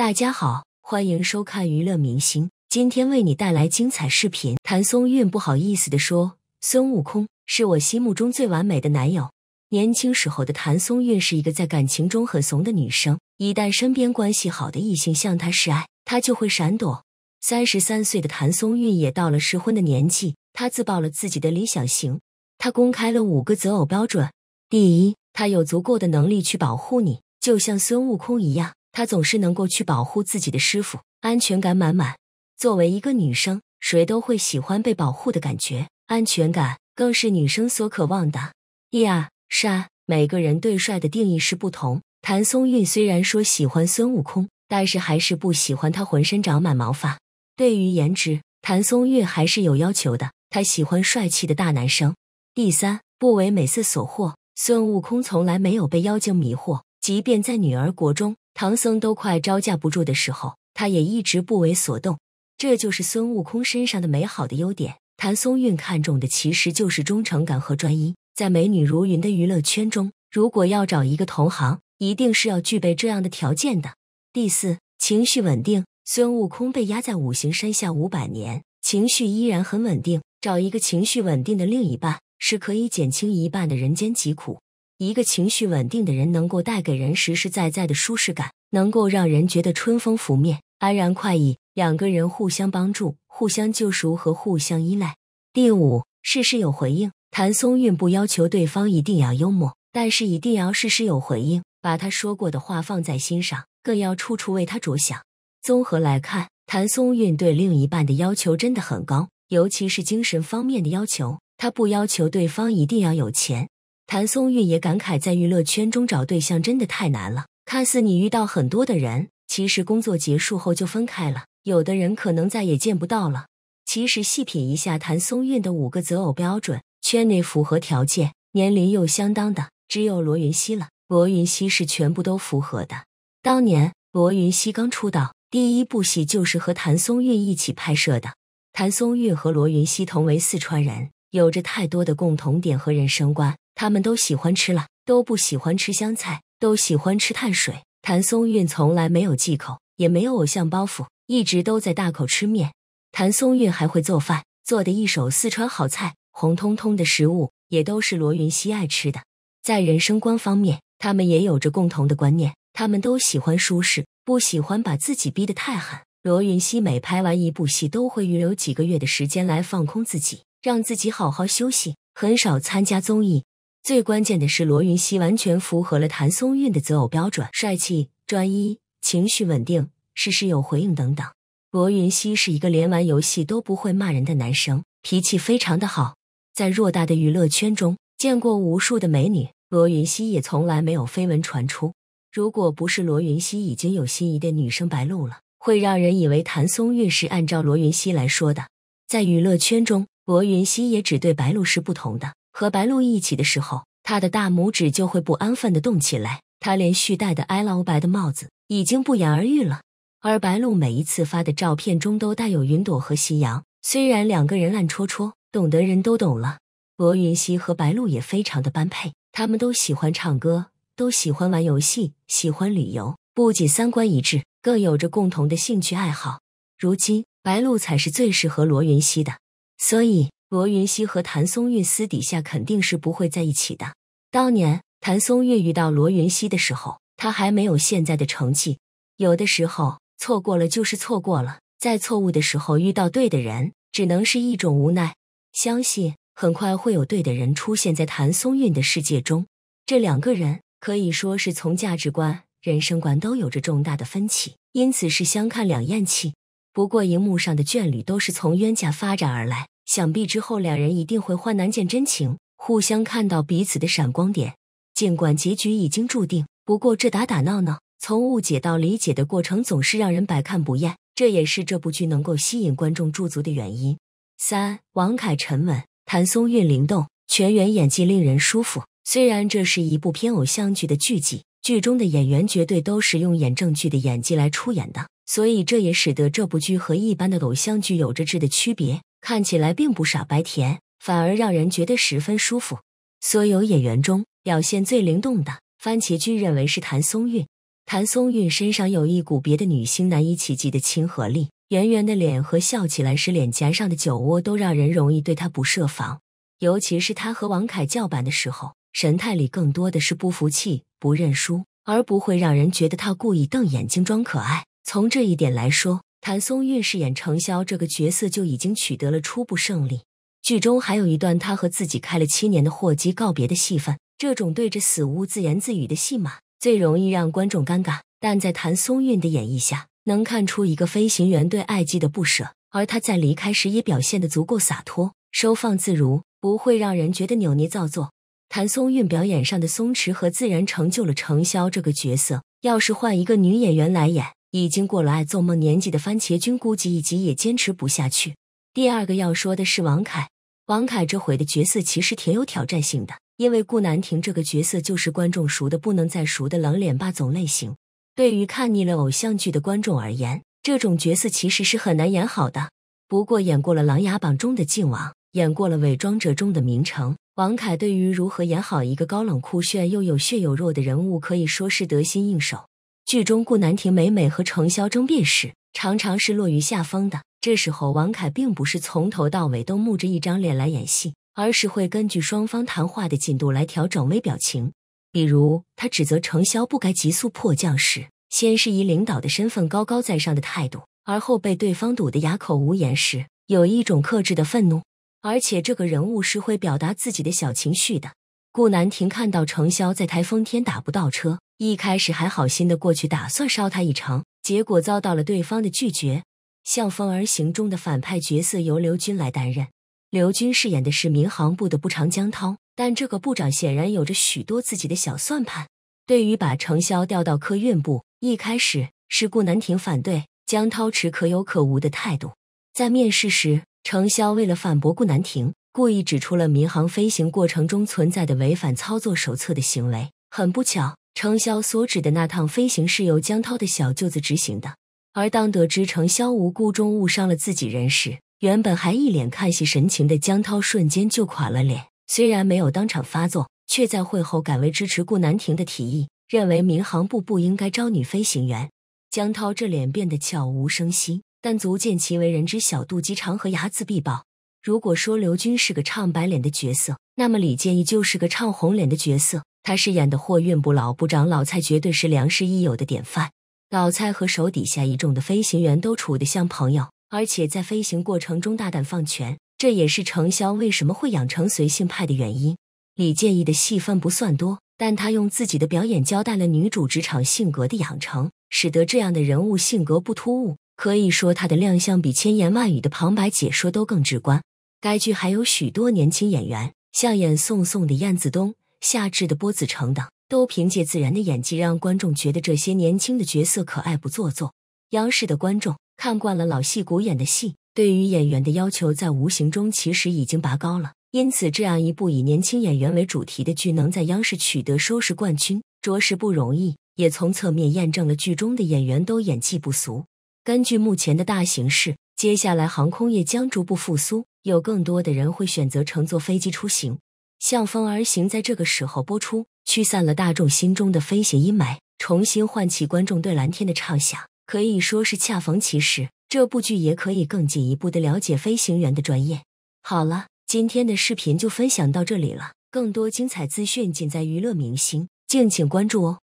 大家好，欢迎收看娱乐明星，今天为你带来精彩视频。谭松韵不好意思的说：“孙悟空是我心目中最完美的男友。”年轻时候的谭松韵是一个在感情中很怂的女生，一旦身边关系好的异性向她示爱，她就会闪躲。三十三岁的谭松韵也到了适婚的年纪，她自曝了自己的理想型，她公开了五个择偶标准。第一，他有足够的能力去保护你，就像孙悟空一样。他总是能够去保护自己的师傅，安全感满满。作为一个女生，谁都会喜欢被保护的感觉，安全感更是女生所渴望的。第二，帅，每个人对帅的定义是不同。谭松韵虽然说喜欢孙悟空，但是还是不喜欢他浑身长满毛发。对于颜值，谭松韵还是有要求的，她喜欢帅气的大男生。第三，不为美色所惑。孙悟空从来没有被妖精迷惑，即便在女儿国中。唐僧都快招架不住的时候，他也一直不为所动。这就是孙悟空身上的美好的优点。谭松韵看重的其实就是忠诚感和专一。在美女如云的娱乐圈中，如果要找一个同行，一定是要具备这样的条件的。第四，情绪稳定。孙悟空被压在五行山下五百年，情绪依然很稳定。找一个情绪稳定的另一半，是可以减轻一半的人间疾苦。一个情绪稳定的人，能够带给人实实在在的舒适感，能够让人觉得春风拂面，安然快意。两个人互相帮助、互相救赎和互相依赖。第五，事事有回应。谭松韵不要求对方一定要幽默，但是一定要事事有回应，把他说过的话放在心上，更要处处为他着想。综合来看，谭松韵对另一半的要求真的很高，尤其是精神方面的要求。她不要求对方一定要有钱。谭松韵也感慨，在娱乐圈中找对象真的太难了。看似你遇到很多的人，其实工作结束后就分开了，有的人可能再也见不到了。其实细品一下谭松韵的五个择偶标准，圈内符合条件、年龄又相当的，只有罗云熙了。罗云熙是全部都符合的。当年罗云熙刚出道，第一部戏就是和谭松韵一起拍摄的。谭松韵和罗云熙同为四川人，有着太多的共同点和人生观。他们都喜欢吃辣，都不喜欢吃香菜，都喜欢吃碳水。谭松韵从来没有忌口，也没有偶像包袱，一直都在大口吃面。谭松韵还会做饭，做的一手四川好菜，红彤彤的食物也都是罗云熙爱吃的。在人生观方面，他们也有着共同的观念，他们都喜欢舒适，不喜欢把自己逼得太狠。罗云熙每拍完一部戏，都会预留几个月的时间来放空自己，让自己好好休息，很少参加综艺。最关键的是，罗云熙完全符合了谭松韵的择偶标准：帅气、专一、情绪稳定、事事有回应等等。罗云熙是一个连玩游戏都不会骂人的男生，脾气非常的好。在偌大的娱乐圈中，见过无数的美女，罗云熙也从来没有绯闻传出。如果不是罗云熙已经有心仪的女生白露了，会让人以为谭松韵是按照罗云熙来说的。在娱乐圈中，罗云熙也只对白露是不同的。和白鹿一起的时候，他的大拇指就会不安分的动起来。他连续戴的 L 白的帽子已经不言而喻了。而白鹿每一次发的照片中都带有云朵和夕阳，虽然两个人暗戳戳，懂得人都懂了。罗云熙和白鹿也非常的般配，他们都喜欢唱歌，都喜欢玩游戏，喜欢旅游。不仅三观一致，更有着共同的兴趣爱好。如今，白鹿才是最适合罗云熙的，所以。罗云熙和谭松韵私底下肯定是不会在一起的。当年谭松韵遇到罗云熙的时候，他还没有现在的成绩。有的时候错过了就是错过了，在错误的时候遇到对的人，只能是一种无奈。相信很快会有对的人出现在谭松韵的世界中。这两个人可以说是从价值观、人生观都有着重大的分歧，因此是相看两厌弃。不过，荧幕上的眷侣都是从冤家发展而来。想必之后两人一定会患难见真情，互相看到彼此的闪光点。尽管结局已经注定，不过这打打闹闹、从误解到理解的过程总是让人百看不厌，这也是这部剧能够吸引观众驻足的原因。三王凯沉稳，谭松韵灵动，全员演技令人舒服。虽然这是一部偏偶像剧的剧集，剧中的演员绝对都是用演正剧的演技来出演的，所以这也使得这部剧和一般的偶像剧有着质的区别。看起来并不傻白甜，反而让人觉得十分舒服。所有演员中表现最灵动的，番茄君认为是谭松韵。谭松韵身上有一股别的女星难以企及的亲和力，圆圆的脸和笑起来时脸颊上的酒窝都让人容易对她不设防。尤其是她和王凯叫板的时候，神态里更多的是不服气、不认输，而不会让人觉得她故意瞪眼睛装可爱。从这一点来说，谭松韵饰演程潇这个角色就已经取得了初步胜利。剧中还有一段她和自己开了七年的货机告别的戏份，这种对着死物自言自语的戏码最容易让观众尴尬，但在谭松韵的演绎下，能看出一个飞行员对爱机的不舍，而她在离开时也表现得足够洒脱，收放自如，不会让人觉得扭捏造作。谭松韵表演上的松弛和自然成就了程潇这个角色，要是换一个女演员来演。已经过了爱做梦年纪的番茄君估计一集也坚持不下去。第二个要说的是王凯，王凯这回的角色其实挺有挑战性的，因为顾南亭这个角色就是观众熟的不能再熟的冷脸霸总类型。对于看腻了偶像剧的观众而言，这种角色其实是很难演好的。不过演过了《琅琊榜》中的靖王，演过了《伪装者》中的明成，王凯对于如何演好一个高冷酷炫又有血有肉的人物可以说是得心应手。剧中顾南亭每每和程潇争辩时，常常是落于下风的。这时候，王凯并不是从头到尾都木着一张脸来演戏，而是会根据双方谈话的进度来调整微表情。比如，他指责程潇不该急速迫降时，先是以领导的身份高高在上的态度，而后被对方堵得哑口无言时，有一种克制的愤怒。而且，这个人物是会表达自己的小情绪的。顾南亭看到程潇在台风天打不到车，一开始还好心的过去打算捎他一程，结果遭到了对方的拒绝。《向风而行》中的反派角色由刘军来担任，刘军饰演的是民航部的部长江涛，但这个部长显然有着许多自己的小算盘。对于把程潇调到客运部，一开始是顾南亭反对，江涛持可有可无的态度。在面试时，程潇为了反驳顾南亭。故意指出了民航飞行过程中存在的违反操作手册的行为。很不巧，程潇所指的那趟飞行是由江涛的小舅子执行的。而当得知程潇无故中误伤了自己人时，原本还一脸看戏神情的江涛瞬间就垮了脸。虽然没有当场发作，却在会后改为支持顾南亭的提议，认为民航部不应该招女飞行员。江涛这脸变得悄无声息，但足见其为人之小肚鸡肠和睚眦必报。如果说刘军是个唱白脸的角色，那么李建义就是个唱红脸的角色。他饰演的货运部老部长老蔡绝对是良师益友的典范。老蔡和手底下一众的飞行员都处得像朋友，而且在飞行过程中大胆放权，这也是程潇为什么会养成随性派的原因。李建义的戏份不算多，但他用自己的表演交代了女主职场性格的养成，使得这样的人物性格不突兀。可以说，他的亮相比千言万语的旁白解说都更直观。该剧还有许多年轻演员，像演宋宋的燕子东、夏至的波子成等，都凭借自然的演技让观众觉得这些年轻的角色可爱不做作。央视的观众看惯了老戏骨演的戏，对于演员的要求在无形中其实已经拔高了，因此这样一部以年轻演员为主题的剧能在央视取得收视冠军，着实不容易，也从侧面验证了剧中的演员都演技不俗。根据目前的大形势，接下来航空业将逐步复苏。有更多的人会选择乘坐飞机出行，向风而行在这个时候播出，驱散了大众心中的飞行阴霾，重新唤起观众对蓝天的畅想，可以说是恰逢其时。这部剧也可以更进一步的了解飞行员的专业。好了，今天的视频就分享到这里了，更多精彩资讯尽在娱乐明星，敬请关注哦。